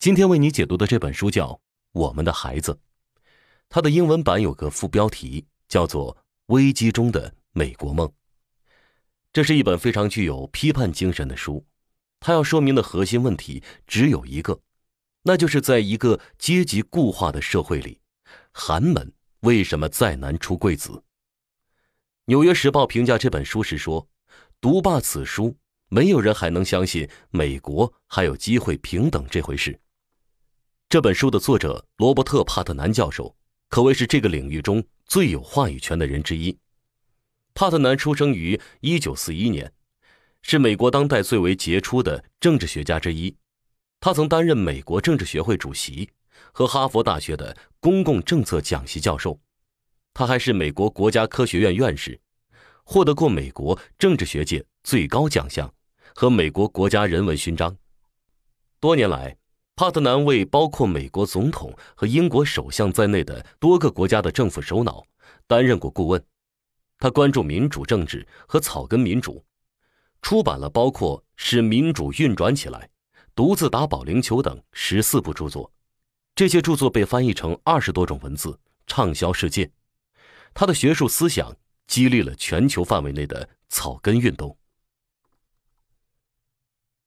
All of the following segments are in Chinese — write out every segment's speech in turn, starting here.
今天为你解读的这本书叫《我们的孩子》，它的英文版有个副标题叫做《危机中的美国梦》。这是一本非常具有批判精神的书，它要说明的核心问题只有一个，那就是在一个阶级固化的社会里，寒门为什么再难出贵子？《纽约时报》评价这本书时说：“读罢此书，没有人还能相信美国还有机会平等这回事。”这本书的作者罗伯特·帕特南教授可谓是这个领域中最有话语权的人之一。帕特南出生于1941年，是美国当代最为杰出的政治学家之一。他曾担任美国政治学会主席和哈佛大学的公共政策讲席教授。他还是美国国家科学院院士，获得过美国政治学界最高奖项和美国国家人文勋章。多年来。帕特南为包括美国总统和英国首相在内的多个国家的政府首脑担任过顾问。他关注民主政治和草根民主，出版了包括《使民主运转起来》《独自打保龄球》等十四部著作。这些著作被翻译成二十多种文字，畅销世界。他的学术思想激励了全球范围内的草根运动。《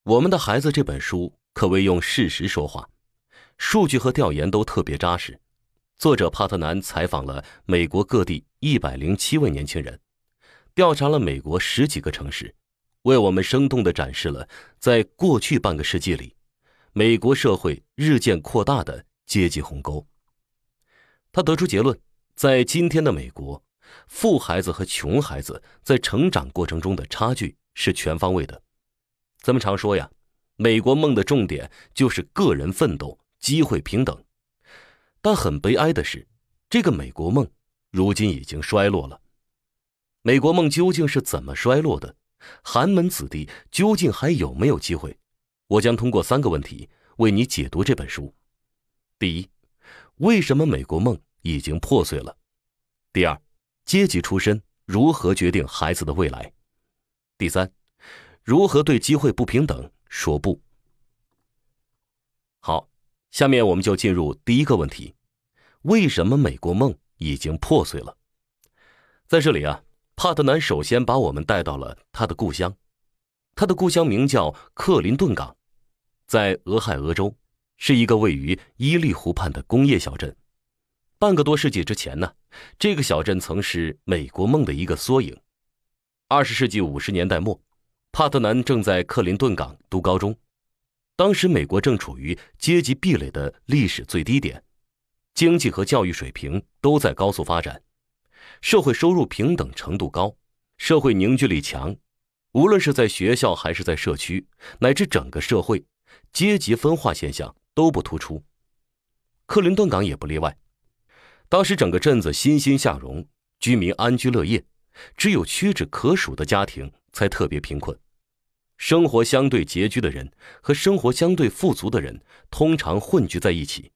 我们的孩子》这本书。可谓用事实说话，数据和调研都特别扎实。作者帕特南采访了美国各地一百零七位年轻人，调查了美国十几个城市，为我们生动的展示了在过去半个世纪里，美国社会日渐扩大的阶级鸿沟。他得出结论：在今天的美国，富孩子和穷孩子在成长过程中的差距是全方位的。咱们常说呀。美国梦的重点就是个人奋斗、机会平等，但很悲哀的是，这个美国梦如今已经衰落了。美国梦究竟是怎么衰落的？寒门子弟究竟还有没有机会？我将通过三个问题为你解读这本书：第一，为什么美国梦已经破碎了？第二，阶级出身如何决定孩子的未来？第三，如何对机会不平等？说不，好，下面我们就进入第一个问题：为什么美国梦已经破碎了？在这里啊，帕特南首先把我们带到了他的故乡，他的故乡名叫克林顿港，在俄亥俄州，是一个位于伊利湖畔的工业小镇。半个多世纪之前呢，这个小镇曾是美国梦的一个缩影。二十世纪五十年代末。帕特南正在克林顿港读高中，当时美国正处于阶级壁垒的历史最低点，经济和教育水平都在高速发展，社会收入平等程度高，社会凝聚力强，无论是在学校还是在社区乃至整个社会，阶级分化现象都不突出，克林顿港也不例外。当时整个镇子欣欣向荣，居民安居乐业，只有屈指可数的家庭才特别贫困。生活相对拮据的人和生活相对富足的人通常混居在一起，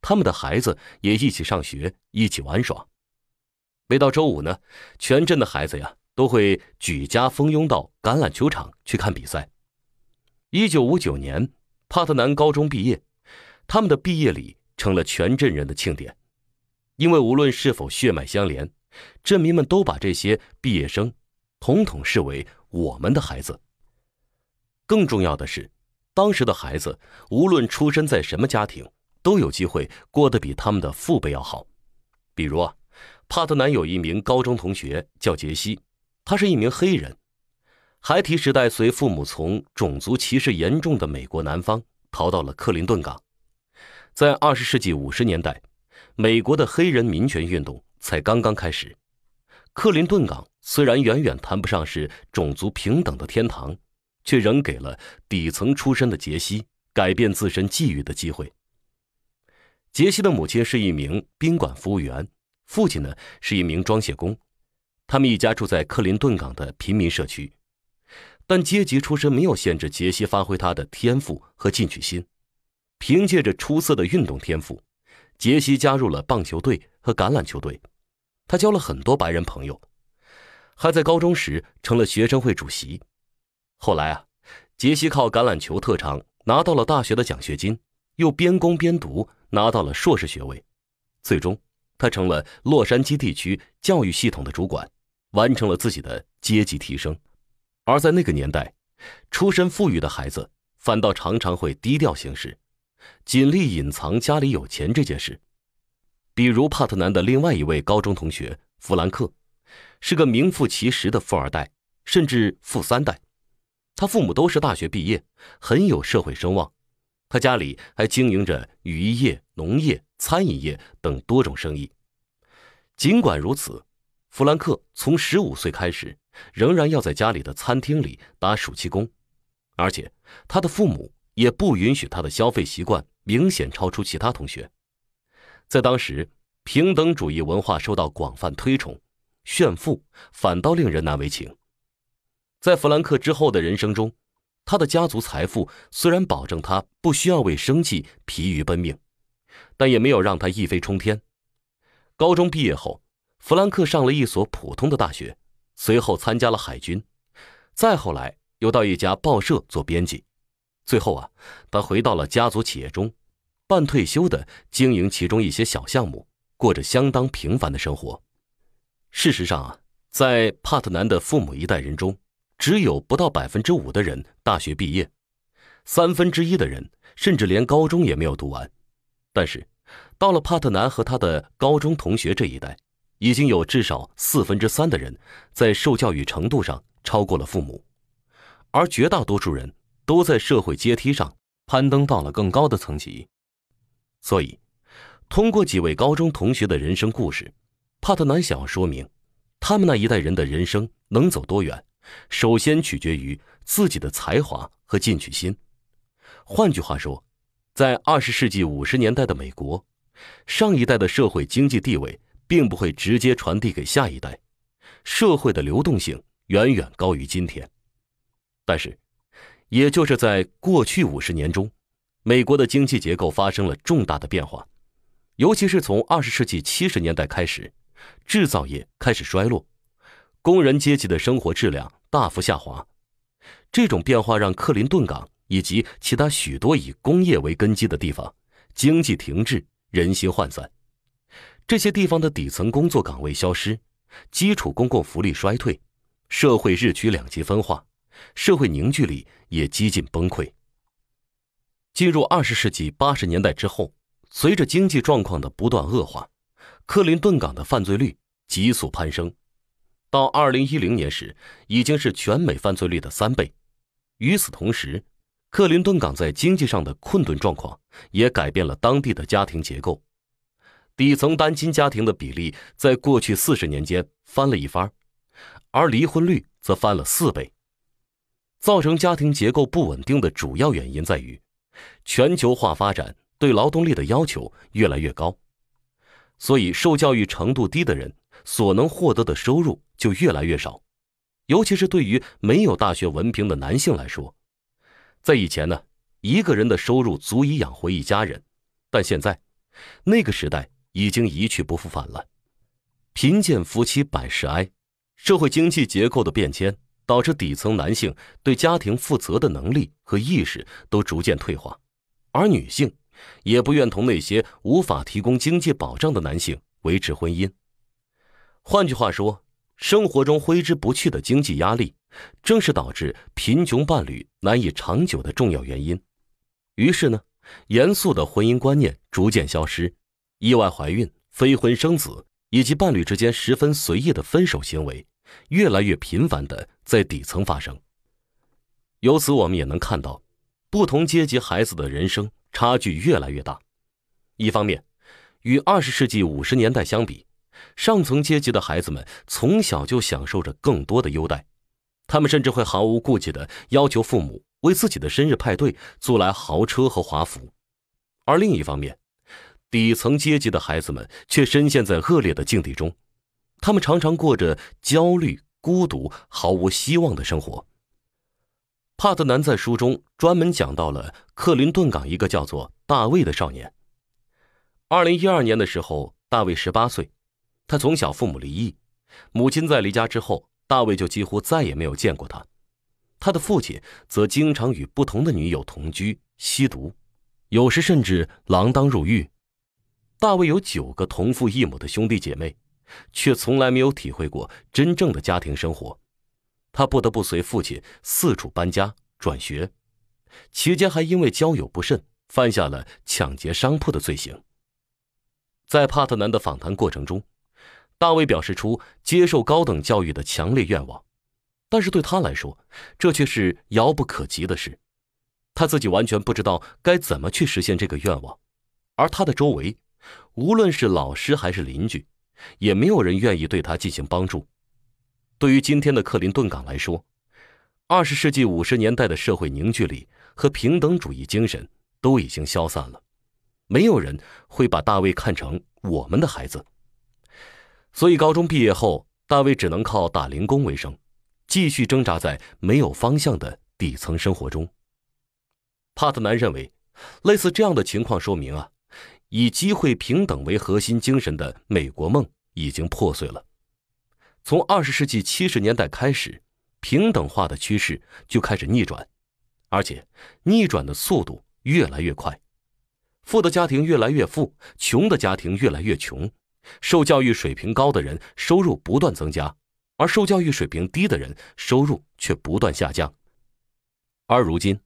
他们的孩子也一起上学，一起玩耍。每到周五呢，全镇的孩子呀都会举家蜂拥到橄榄球场去看比赛。一九五九年，帕特南高中毕业，他们的毕业礼成了全镇人的庆典，因为无论是否血脉相连，镇民们都把这些毕业生统统视为我们的孩子。更重要的是，当时的孩子无论出身在什么家庭，都有机会过得比他们的父辈要好。比如啊，帕特南有一名高中同学叫杰西，他是一名黑人，孩提时代随父母从种族歧视严重的美国南方逃到了克林顿港。在二十世纪五十年代，美国的黑人民权运动才刚刚开始。克林顿港虽然远远谈不上是种族平等的天堂。却仍给了底层出身的杰西改变自身际遇的机会。杰西的母亲是一名宾馆服务员，父亲呢是一名装卸工，他们一家住在克林顿港的贫民社区。但阶级出身没有限制杰西发挥他的天赋和进取心。凭借着出色的运动天赋，杰西加入了棒球队和橄榄球队。他交了很多白人朋友，还在高中时成了学生会主席。后来啊，杰西靠橄榄球特长拿到了大学的奖学金，又边工边读拿到了硕士学位，最终，他成了洛杉矶地区教育系统的主管，完成了自己的阶级提升。而在那个年代，出身富裕的孩子反倒常常会低调行事，尽力隐藏家里有钱这件事。比如帕特南的另外一位高中同学弗兰克，是个名副其实的富二代，甚至富三代。他父母都是大学毕业，很有社会声望。他家里还经营着渔业、农业、餐饮业等多种生意。尽管如此，弗兰克从十五岁开始，仍然要在家里的餐厅里打暑期工，而且他的父母也不允许他的消费习惯明显超出其他同学。在当时，平等主义文化受到广泛推崇，炫富反倒令人难为情。在弗兰克之后的人生中，他的家族财富虽然保证他不需要为生计疲于奔命，但也没有让他一飞冲天。高中毕业后，弗兰克上了一所普通的大学，随后参加了海军，再后来又到一家报社做编辑，最后啊，他回到了家族企业中，半退休的经营其中一些小项目，过着相当平凡的生活。事实上啊，在帕特南的父母一代人中，只有不到百分之五的人大学毕业，三分之一的人甚至连高中也没有读完。但是，到了帕特南和他的高中同学这一代，已经有至少四分之三的人在受教育程度上超过了父母，而绝大多数人都在社会阶梯上攀登到了更高的层级。所以，通过几位高中同学的人生故事，帕特南想要说明，他们那一代人的人生能走多远。首先取决于自己的才华和进取心。换句话说，在二十世纪五十年代的美国，上一代的社会经济地位并不会直接传递给下一代，社会的流动性远远高于今天。但是，也就是在过去五十年中，美国的经济结构发生了重大的变化，尤其是从二十世纪七十年代开始，制造业开始衰落，工人阶级的生活质量。大幅下滑，这种变化让克林顿港以及其他许多以工业为根基的地方经济停滞、人心涣散。这些地方的底层工作岗位消失，基础公共福利衰退，社会日趋两极分化，社会凝聚力也几近崩溃。进入二十世纪八十年代之后，随着经济状况的不断恶化，克林顿港的犯罪率急速攀升。到二零一零年时，已经是全美犯罪率的三倍。与此同时，克林顿港在经济上的困顿状况也改变了当地的家庭结构。底层单亲家庭的比例在过去四十年间翻了一番，而离婚率则翻了四倍。造成家庭结构不稳定的主要原因在于，全球化发展对劳动力的要求越来越高，所以受教育程度低的人。所能获得的收入就越来越少，尤其是对于没有大学文凭的男性来说，在以前呢，一个人的收入足以养活一家人，但现在，那个时代已经一去不复返了。贫贱夫妻百事哀，社会经济结构的变迁导致底层男性对家庭负责的能力和意识都逐渐退化，而女性，也不愿同那些无法提供经济保障的男性维持婚姻。换句话说，生活中挥之不去的经济压力，正是导致贫穷伴侣难以长久的重要原因。于是呢，严肃的婚姻观念逐渐消失，意外怀孕、非婚生子以及伴侣之间十分随意的分手行为，越来越频繁的在底层发生。由此我们也能看到，不同阶级孩子的人生差距越来越大。一方面，与二十世纪五十年代相比。上层阶级的孩子们从小就享受着更多的优待，他们甚至会毫无顾忌地要求父母为自己的生日派对租来豪车和华服。而另一方面，底层阶级的孩子们却深陷在恶劣的境地中，他们常常过着焦虑、孤独、毫无希望的生活。帕特南在书中专门讲到了克林顿港一个叫做大卫的少年。二零一二年的时候，大卫十八岁。他从小父母离异，母亲在离家之后，大卫就几乎再也没有见过他。他的父亲则经常与不同的女友同居、吸毒，有时甚至锒铛入狱。大卫有九个同父异母的兄弟姐妹，却从来没有体会过真正的家庭生活。他不得不随父亲四处搬家、转学，期间还因为交友不慎犯下了抢劫商铺的罪行。在帕特南的访谈过程中。大卫表示出接受高等教育的强烈愿望，但是对他来说，这却是遥不可及的事。他自己完全不知道该怎么去实现这个愿望，而他的周围，无论是老师还是邻居，也没有人愿意对他进行帮助。对于今天的克林顿港来说，二十世纪五十年代的社会凝聚力和平等主义精神都已经消散了，没有人会把大卫看成我们的孩子。所以，高中毕业后，大卫只能靠打零工为生，继续挣扎在没有方向的底层生活中。帕特南认为，类似这样的情况说明啊，以机会平等为核心精神的美国梦已经破碎了。从二十世纪七十年代开始，平等化的趋势就开始逆转，而且逆转的速度越来越快。富的家庭越来越富，穷的家庭越来越穷。受教育水平高的人收入不断增加，而受教育水平低的人收入却不断下降。而如今，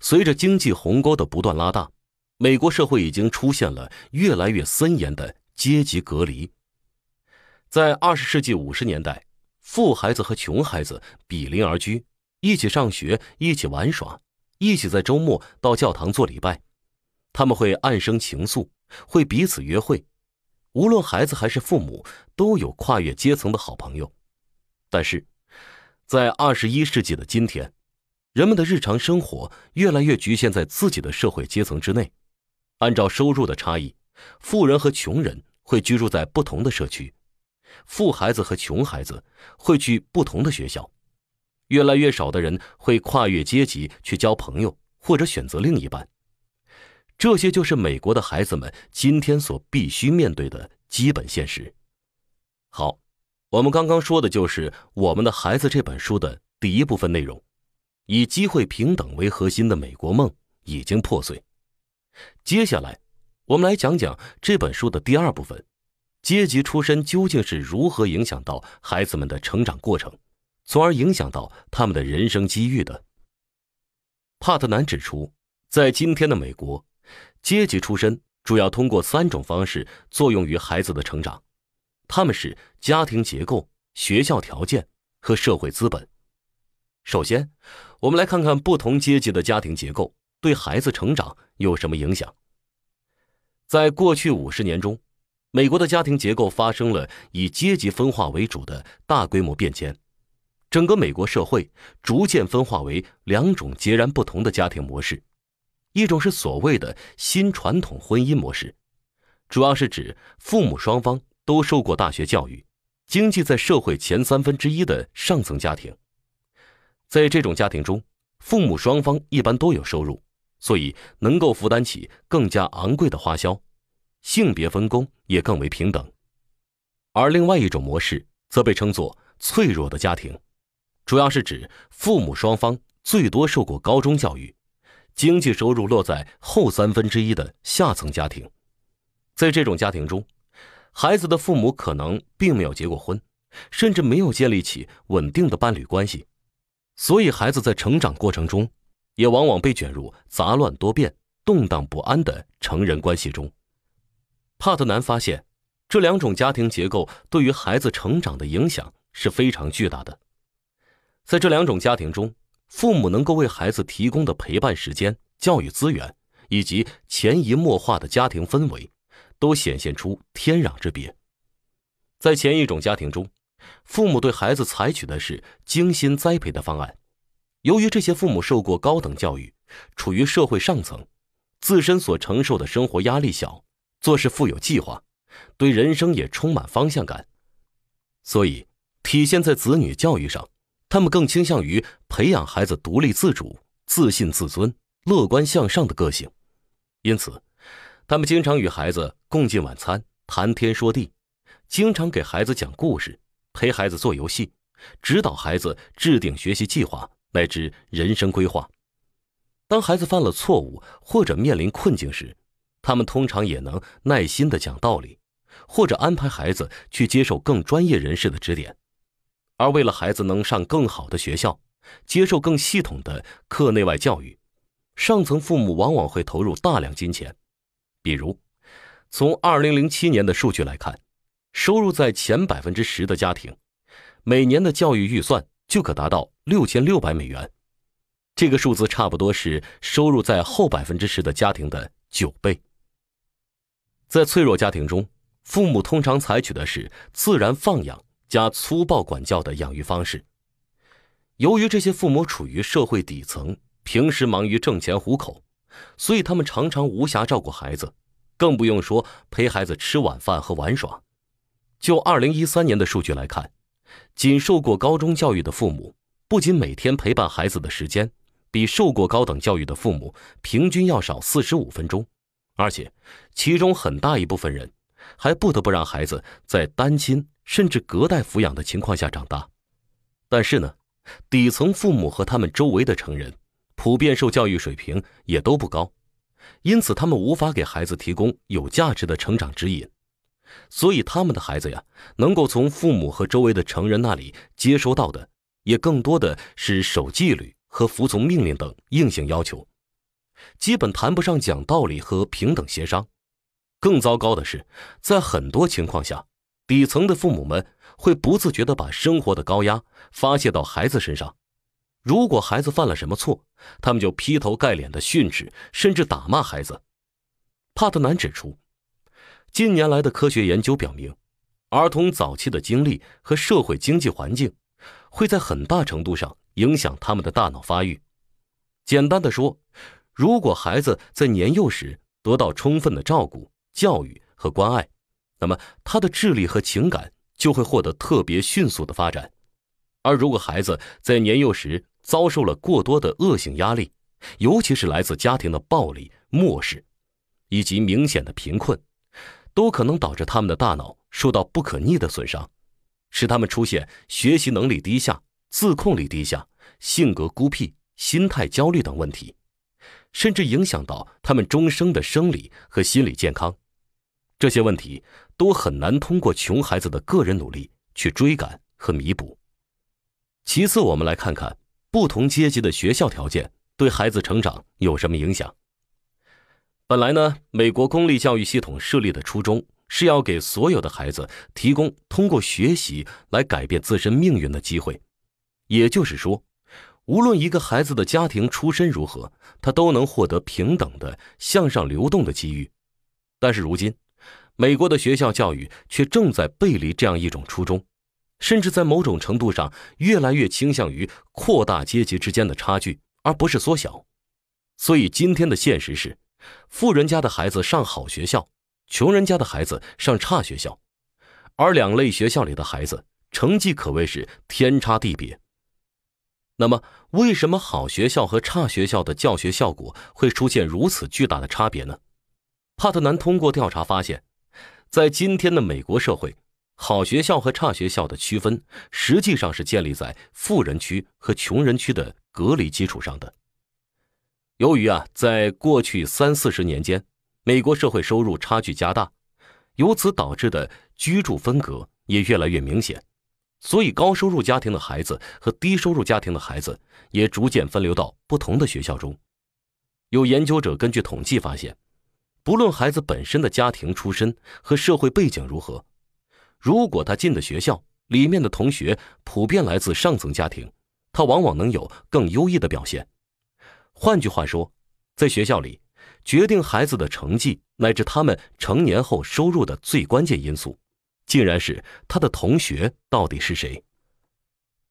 随着经济鸿沟的不断拉大，美国社会已经出现了越来越森严的阶级隔离。在二十世纪五十年代，富孩子和穷孩子比邻而居，一起上学，一起玩耍，一起在周末到教堂做礼拜。他们会暗生情愫，会彼此约会。无论孩子还是父母，都有跨越阶层的好朋友。但是，在二十一世纪的今天，人们的日常生活越来越局限在自己的社会阶层之内。按照收入的差异，富人和穷人会居住在不同的社区，富孩子和穷孩子会去不同的学校。越来越少的人会跨越阶级去交朋友，或者选择另一半。这些就是美国的孩子们今天所必须面对的基本现实。好，我们刚刚说的就是《我们的孩子》这本书的第一部分内容，以机会平等为核心的美国梦已经破碎。接下来，我们来讲讲这本书的第二部分：阶级出身究竟是如何影响到孩子们的成长过程，从而影响到他们的人生机遇的。帕特南指出，在今天的美国。阶级出身主要通过三种方式作用于孩子的成长，他们是家庭结构、学校条件和社会资本。首先，我们来看看不同阶级的家庭结构对孩子成长有什么影响。在过去五十年中，美国的家庭结构发生了以阶级分化为主的大规模变迁，整个美国社会逐渐分化为两种截然不同的家庭模式。一种是所谓的新传统婚姻模式，主要是指父母双方都受过大学教育，经济在社会前三分之一的上层家庭。在这种家庭中，父母双方一般都有收入，所以能够负担起更加昂贵的花销，性别分工也更为平等。而另外一种模式则被称作脆弱的家庭，主要是指父母双方最多受过高中教育。经济收入落在后三分之一的下层家庭，在这种家庭中，孩子的父母可能并没有结过婚，甚至没有建立起稳定的伴侣关系，所以孩子在成长过程中，也往往被卷入杂乱多变、动荡不安的成人关系中。帕特南发现，这两种家庭结构对于孩子成长的影响是非常巨大的，在这两种家庭中。父母能够为孩子提供的陪伴时间、教育资源以及潜移默化的家庭氛围，都显现出天壤之别。在前一种家庭中，父母对孩子采取的是精心栽培的方案。由于这些父母受过高等教育，处于社会上层，自身所承受的生活压力小，做事富有计划，对人生也充满方向感，所以体现在子女教育上。他们更倾向于培养孩子独立自主、自信自尊、乐观向上的个性，因此，他们经常与孩子共进晚餐、谈天说地，经常给孩子讲故事、陪孩子做游戏，指导孩子制定学习计划乃至人生规划。当孩子犯了错误或者面临困境时，他们通常也能耐心地讲道理，或者安排孩子去接受更专业人士的指点。而为了孩子能上更好的学校，接受更系统的课内外教育，上层父母往往会投入大量金钱。比如，从二零零七年的数据来看，收入在前百分之十的家庭，每年的教育预算就可达到六千六百美元。这个数字差不多是收入在后百分之十的家庭的九倍。在脆弱家庭中，父母通常采取的是自然放养。加粗暴管教的养育方式。由于这些父母处于社会底层，平时忙于挣钱糊口，所以他们常常无暇照顾孩子，更不用说陪孩子吃晚饭和玩耍。就二零一三年的数据来看，仅受过高中教育的父母，不仅每天陪伴孩子的时间，比受过高等教育的父母平均要少四十五分钟，而且其中很大一部分人，还不得不让孩子在单亲。甚至隔代抚养的情况下长大，但是呢，底层父母和他们周围的成人普遍受教育水平也都不高，因此他们无法给孩子提供有价值的成长指引，所以他们的孩子呀，能够从父母和周围的成人那里接收到的，也更多的是守纪律和服从命令等硬性要求，基本谈不上讲道理和平等协商。更糟糕的是，在很多情况下。底层的父母们会不自觉的把生活的高压发泄到孩子身上，如果孩子犯了什么错，他们就劈头盖脸的训斥，甚至打骂孩子。帕特南指出，近年来的科学研究表明，儿童早期的经历和社会经济环境，会在很大程度上影响他们的大脑发育。简单的说，如果孩子在年幼时得到充分的照顾、教育和关爱。那么，他的智力和情感就会获得特别迅速的发展。而如果孩子在年幼时遭受了过多的恶性压力，尤其是来自家庭的暴力、漠视，以及明显的贫困，都可能导致他们的大脑受到不可逆的损伤，使他们出现学习能力低下、自控力低下、性格孤僻、心态焦虑等问题，甚至影响到他们终生的生理和心理健康。这些问题都很难通过穷孩子的个人努力去追赶和弥补。其次，我们来看看不同阶级的学校条件对孩子成长有什么影响。本来呢，美国公立教育系统设立的初衷是要给所有的孩子提供通过学习来改变自身命运的机会，也就是说，无论一个孩子的家庭出身如何，他都能获得平等的向上流动的机遇。但是如今，美国的学校教育却正在背离这样一种初衷，甚至在某种程度上越来越倾向于扩大阶级之间的差距，而不是缩小。所以，今天的现实是，富人家的孩子上好学校，穷人家的孩子上差学校，而两类学校里的孩子成绩可谓是天差地别。那么，为什么好学校和差学校的教学效果会出现如此巨大的差别呢？帕特南通过调查发现。在今天的美国社会，好学校和差学校的区分实际上是建立在富人区和穷人区的隔离基础上的。由于啊，在过去三四十年间，美国社会收入差距加大，由此导致的居住分隔也越来越明显，所以高收入家庭的孩子和低收入家庭的孩子也逐渐分流到不同的学校中。有研究者根据统计发现。不论孩子本身的家庭出身和社会背景如何，如果他进的学校里面的同学普遍来自上层家庭，他往往能有更优异的表现。换句话说，在学校里，决定孩子的成绩乃至他们成年后收入的最关键因素，竟然是他的同学到底是谁。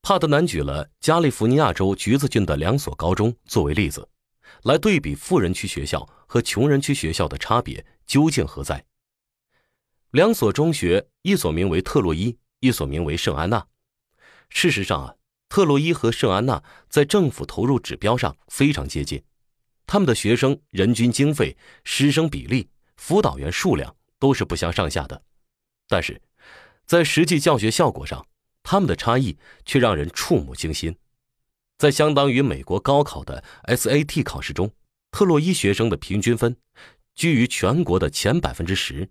帕德南举了加利福尼亚州橘子郡的两所高中作为例子。来对比富人区学校和穷人区学校的差别究竟何在？两所中学，一所名为特洛伊，一所名为圣安娜。事实上啊，特洛伊和圣安娜在政府投入指标上非常接近，他们的学生人均经费、师生比例、辅导员数量都是不相上下的。但是，在实际教学效果上，他们的差异却让人触目惊心。在相当于美国高考的 SAT 考试中，特洛伊学生的平均分居于全国的前百分之十，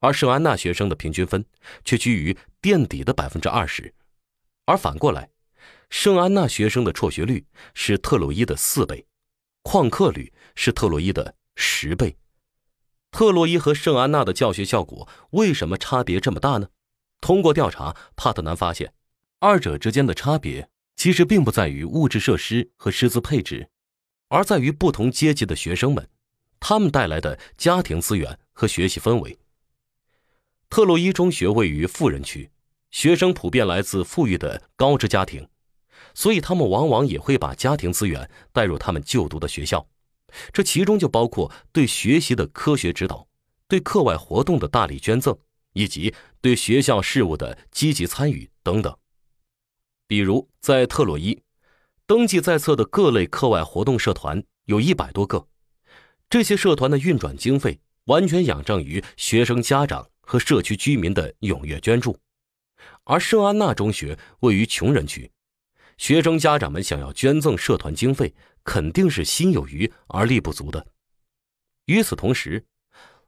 而圣安娜学生的平均分却居于垫底的百分之二十。而反过来，圣安娜学生的辍学率是特洛伊的四倍，旷课率是特洛伊的十倍。特洛伊和圣安娜的教学效果为什么差别这么大呢？通过调查，帕特南发现，二者之间的差别。其实并不在于物质设施和师资配置，而在于不同阶级的学生们，他们带来的家庭资源和学习氛围。特洛伊中学位于富人区，学生普遍来自富裕的高知家庭，所以他们往往也会把家庭资源带入他们就读的学校，这其中就包括对学习的科学指导、对课外活动的大力捐赠，以及对学校事务的积极参与等等。比如在特洛伊，登记在册的各类课外活动社团有一百多个，这些社团的运转经费完全仰仗于学生家长和社区居民的踊跃捐助。而圣安娜中学位于穷人区，学生家长们想要捐赠社团经费，肯定是心有余而力不足的。与此同时，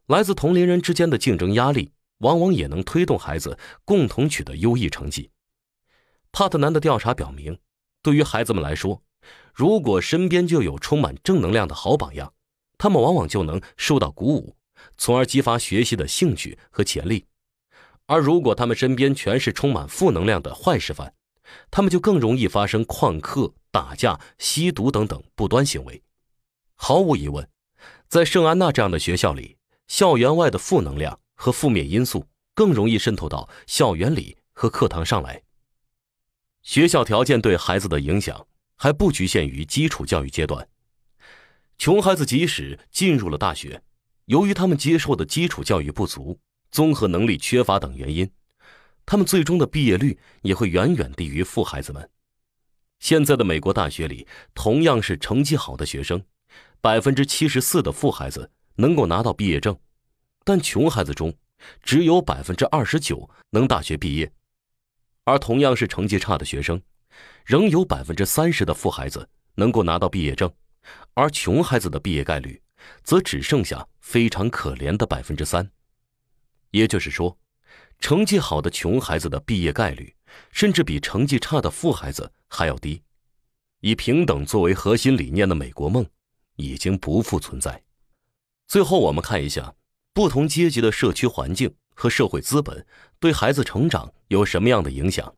来自同龄人之间的竞争压力，往往也能推动孩子共同取得优异成绩。帕特南的调查表明，对于孩子们来说，如果身边就有充满正能量的好榜样，他们往往就能受到鼓舞，从而激发学习的兴趣和潜力；而如果他们身边全是充满负能量的坏示范，他们就更容易发生旷课、打架、吸毒等等不端行为。毫无疑问，在圣安娜这样的学校里，校园外的负能量和负面因素更容易渗透到校园里和课堂上来。学校条件对孩子的影响还不局限于基础教育阶段。穷孩子即使进入了大学，由于他们接受的基础教育不足、综合能力缺乏等原因，他们最终的毕业率也会远远低于富孩子们。现在的美国大学里，同样是成绩好的学生，百分之七十四的富孩子能够拿到毕业证，但穷孩子中只有百分之二十九能大学毕业。而同样是成绩差的学生，仍有百分之三十的富孩子能够拿到毕业证，而穷孩子的毕业概率则只剩下非常可怜的百分之三。也就是说，成绩好的穷孩子的毕业概率，甚至比成绩差的富孩子还要低。以平等作为核心理念的美国梦，已经不复存在。最后，我们看一下不同阶级的社区环境。和社会资本对孩子成长有什么样的影响？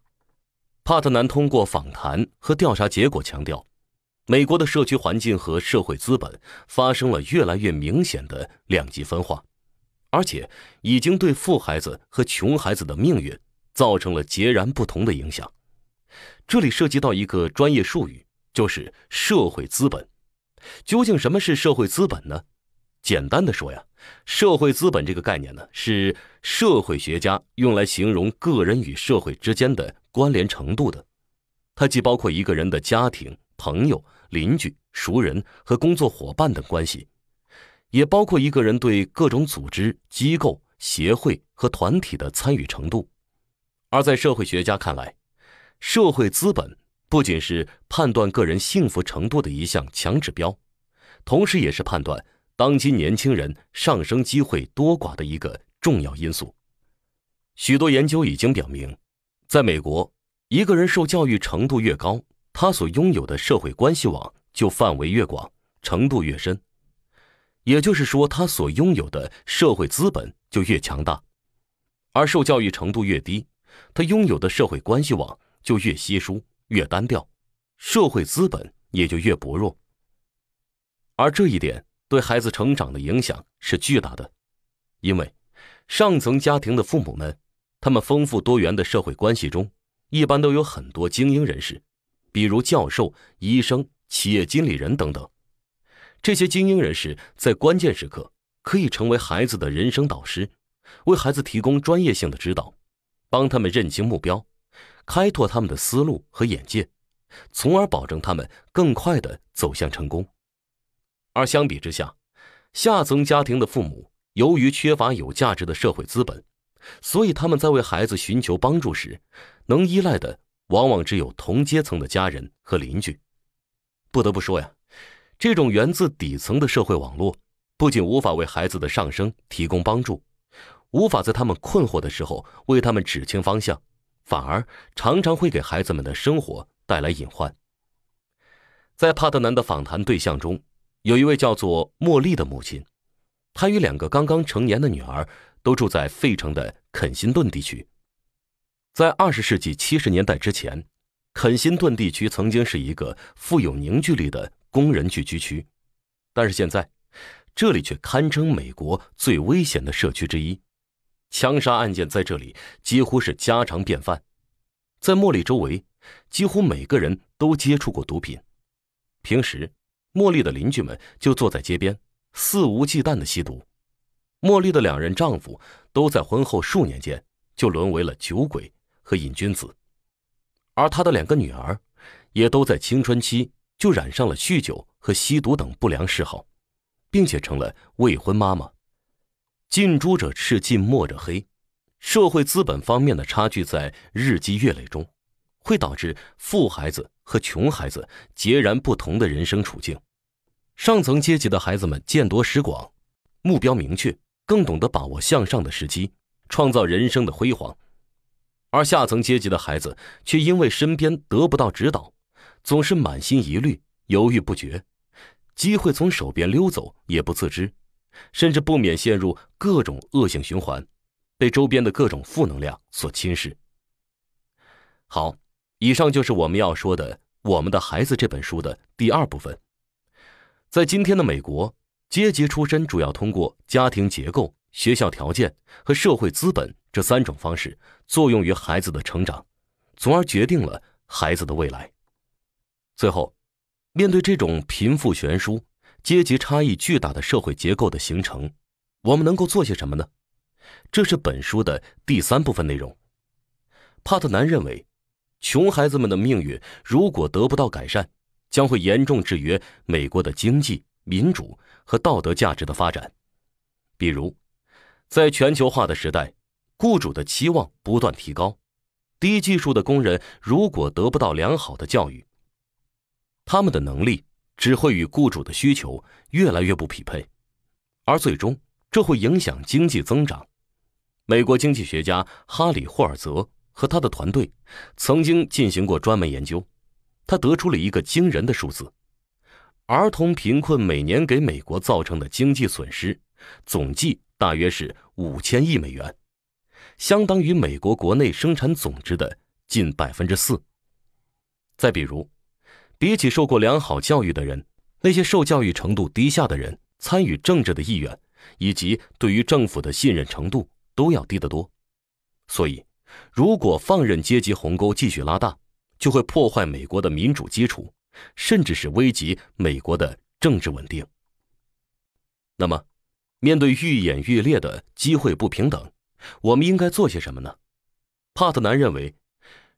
帕特南通过访谈和调查结果强调，美国的社区环境和社会资本发生了越来越明显的两极分化，而且已经对富孩子和穷孩子的命运造成了截然不同的影响。这里涉及到一个专业术语，就是社会资本。究竟什么是社会资本呢？简单的说呀，社会资本这个概念呢，是社会学家用来形容个人与社会之间的关联程度的。它既包括一个人的家庭、朋友、邻居、熟人和工作伙伴等关系，也包括一个人对各种组织、机构、协会和团体的参与程度。而在社会学家看来，社会资本不仅是判断个人幸福程度的一项强指标，同时也是判断。当今年轻人上升机会多寡的一个重要因素，许多研究已经表明，在美国，一个人受教育程度越高，他所拥有的社会关系网就范围越广，程度越深，也就是说，他所拥有的社会资本就越强大；而受教育程度越低，他拥有的社会关系网就越稀疏、越单调，社会资本也就越薄弱。而这一点。对孩子成长的影响是巨大的，因为上层家庭的父母们，他们丰富多元的社会关系中，一般都有很多精英人士，比如教授、医生、企业经理人等等。这些精英人士在关键时刻可以成为孩子的人生导师，为孩子提供专业性的指导，帮他们认清目标，开拓他们的思路和眼界，从而保证他们更快的走向成功。而相比之下，下层家庭的父母由于缺乏有价值的社会资本，所以他们在为孩子寻求帮助时，能依赖的往往只有同阶层的家人和邻居。不得不说呀，这种源自底层的社会网络，不仅无法为孩子的上升提供帮助，无法在他们困惑的时候为他们指清方向，反而常常会给孩子们的生活带来隐患。在帕特南的访谈对象中，有一位叫做茉莉的母亲，她与两个刚刚成年的女儿都住在费城的肯辛顿地区。在二十世纪七十年代之前，肯辛顿地区曾经是一个富有凝聚力的工人聚居区，但是现在，这里却堪称美国最危险的社区之一，枪杀案件在这里几乎是家常便饭。在茉莉周围，几乎每个人都接触过毒品，平时。茉莉的邻居们就坐在街边，肆无忌惮的吸毒。茉莉的两任丈夫都在婚后数年间就沦为了酒鬼和瘾君子，而她的两个女儿，也都在青春期就染上了酗酒和吸毒等不良嗜好，并且成了未婚妈妈。近朱者赤，近墨者黑，社会资本方面的差距在日积月累中，会导致富孩子和穷孩子截然不同的人生处境。上层阶级的孩子们见多识广，目标明确，更懂得把握向上的时机，创造人生的辉煌；而下层阶级的孩子却因为身边得不到指导，总是满心疑虑，犹豫不决，机会从手边溜走也不自知，甚至不免陷入各种恶性循环，被周边的各种负能量所侵蚀。好，以上就是我们要说的《我们的孩子》这本书的第二部分。在今天的美国，阶级出身主要通过家庭结构、学校条件和社会资本这三种方式作用于孩子的成长，从而决定了孩子的未来。最后，面对这种贫富悬殊、阶级差异巨大的社会结构的形成，我们能够做些什么呢？这是本书的第三部分内容。帕特南认为，穷孩子们的命运如果得不到改善。将会严重制约美国的经济、民主和道德价值的发展。比如，在全球化的时代，雇主的期望不断提高。低技术的工人如果得不到良好的教育，他们的能力只会与雇主的需求越来越不匹配，而最终这会影响经济增长。美国经济学家哈里·霍尔泽和他的团队曾经进行过专门研究。他得出了一个惊人的数字：儿童贫困每年给美国造成的经济损失，总计大约是五千亿美元，相当于美国国内生产总值的近百分之四。再比如，比起受过良好教育的人，那些受教育程度低下的人，参与政治的意愿以及对于政府的信任程度都要低得多。所以，如果放任阶级鸿沟继续拉大，就会破坏美国的民主基础，甚至是危及美国的政治稳定。那么，面对愈演愈烈的机会不平等，我们应该做些什么呢？帕特南认为，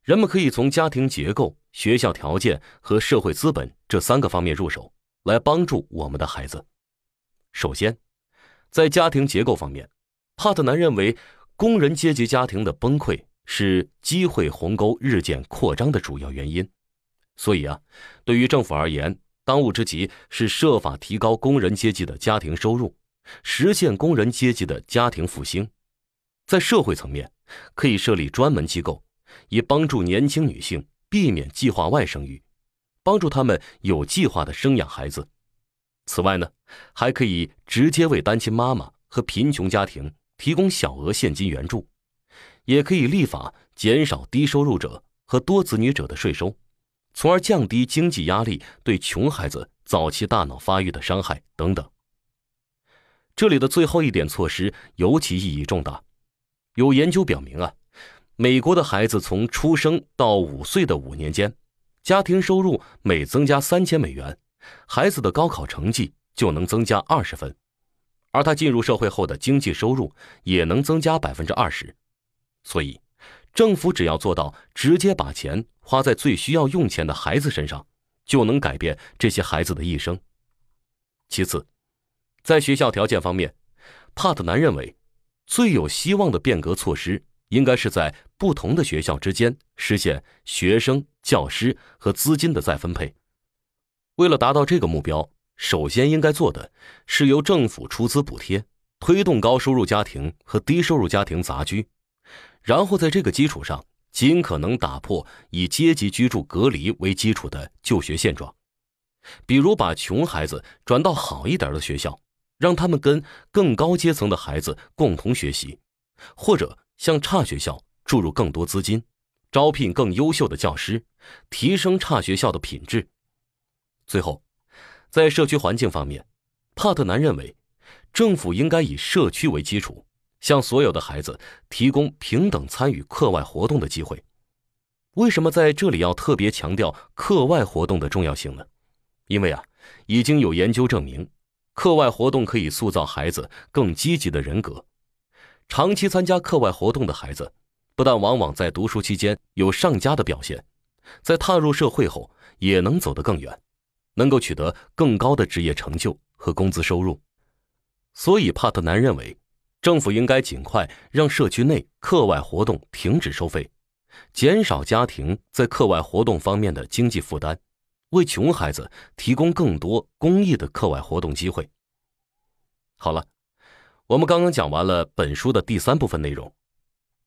人们可以从家庭结构、学校条件和社会资本这三个方面入手，来帮助我们的孩子。首先，在家庭结构方面，帕特南认为，工人阶级家庭的崩溃。是机会鸿沟日渐扩张的主要原因，所以啊，对于政府而言，当务之急是设法提高工人阶级的家庭收入，实现工人阶级的家庭复兴。在社会层面，可以设立专门机构，以帮助年轻女性避免计划外生育，帮助他们有计划的生养孩子。此外呢，还可以直接为单亲妈妈和贫穷家庭提供小额现金援助。也可以立法减少低收入者和多子女者的税收，从而降低经济压力对穷孩子早期大脑发育的伤害等等。这里的最后一点措施尤其意义重大。有研究表明啊，美国的孩子从出生到五岁的五年间，家庭收入每增加三千美元，孩子的高考成绩就能增加二十分，而他进入社会后的经济收入也能增加百分之二十。所以，政府只要做到直接把钱花在最需要用钱的孩子身上，就能改变这些孩子的一生。其次，在学校条件方面，帕特南认为，最有希望的变革措施应该是在不同的学校之间实现学生、教师和资金的再分配。为了达到这个目标，首先应该做的是由政府出资补贴，推动高收入家庭和低收入家庭杂居。然后在这个基础上，尽可能打破以阶级居住隔离为基础的就学现状，比如把穷孩子转到好一点的学校，让他们跟更高阶层的孩子共同学习，或者向差学校注入更多资金，招聘更优秀的教师，提升差学校的品质。最后，在社区环境方面，帕特南认为，政府应该以社区为基础。向所有的孩子提供平等参与课外活动的机会。为什么在这里要特别强调课外活动的重要性呢？因为啊，已经有研究证明，课外活动可以塑造孩子更积极的人格。长期参加课外活动的孩子，不但往往在读书期间有上佳的表现，在踏入社会后也能走得更远，能够取得更高的职业成就和工资收入。所以，帕特南认为。政府应该尽快让社区内课外活动停止收费，减少家庭在课外活动方面的经济负担，为穷孩子提供更多公益的课外活动机会。好了，我们刚刚讲完了本书的第三部分内容。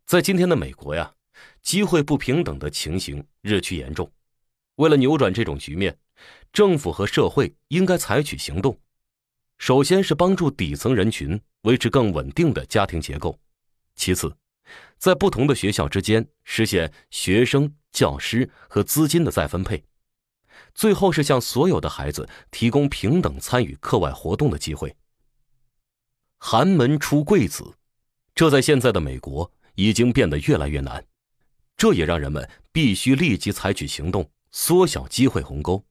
在今天的美国呀，机会不平等的情形日趋严重。为了扭转这种局面，政府和社会应该采取行动。首先是帮助底层人群。维持更稳定的家庭结构。其次，在不同的学校之间实现学生、教师和资金的再分配。最后是向所有的孩子提供平等参与课外活动的机会。寒门出贵子，这在现在的美国已经变得越来越难。这也让人们必须立即采取行动，缩小机会鸿沟。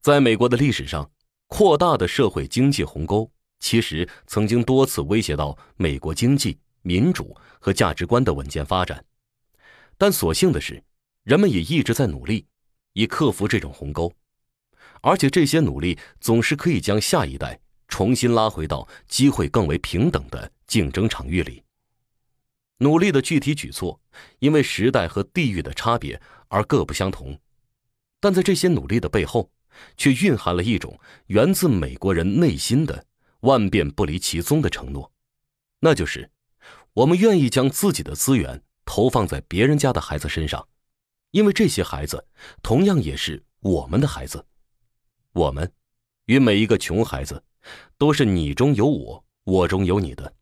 在美国的历史上，扩大的社会经济鸿沟。其实曾经多次威胁到美国经济、民主和价值观的稳健发展，但所幸的是，人们也一直在努力，以克服这种鸿沟，而且这些努力总是可以将下一代重新拉回到机会更为平等的竞争场域里。努力的具体举措因为时代和地域的差别而各不相同，但在这些努力的背后，却蕴含了一种源自美国人内心的。万变不离其宗的承诺，那就是我们愿意将自己的资源投放在别人家的孩子身上，因为这些孩子同样也是我们的孩子。我们与每一个穷孩子都是你中有我，我中有你的，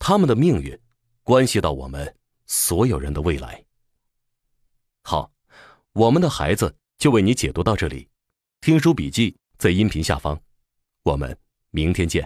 他们的命运关系到我们所有人的未来。好，我们的孩子就为你解读到这里，听书笔记在音频下方，我们。明天见。